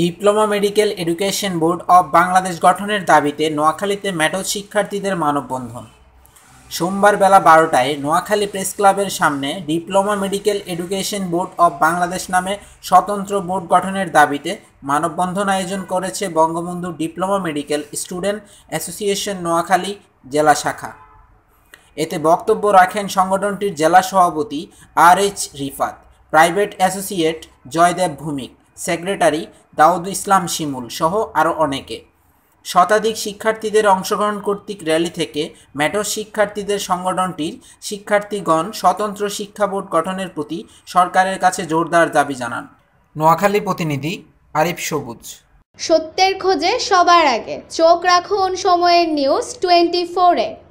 diploma medical education board of Bangladesh গঠনের দাবিতে নোয়াখালীতে ম্যাটো শিক্ষার্থীদের মানববন্ধন সোমবার বেলা বারোটায় নোয়াখালী প্রেস ক্লাবের সামনে diploma medical education board of Bangladesh নামে স্বতন্ত্র বোর্ড গঠনের দাবিতে মানববন্ধন আয়োজন করেছে Bangabandhu diploma medical student association Noakhali জেলা শাখা এতে বক্তব্য রাখেন সংগঠনটির জেলা সভাপতি R H Rifat private associate Joydeb Bhumik secretary Daud Islam Shimul সহ আরও অনেকে শতাধিক শিক্ষার্থীদের অংশগ্রহণ কর্তৃক র্যালি থেকে ম্যাটো শিক্ষার্থীদের সংগঠনটির শিক্ষার্থীগণ স্বতন্ত্র শিক্ষা বোর্ড গঠনের প্রতি সরকারের কাছে জোরদার দাবি জানান নোয়াখালী প্রতিনিধি আরিফ সবুজ সত্যের খোঁজে সবার আগে চোখ রাখুন সময়ের নিউজ টোয়েন্টি ফোরে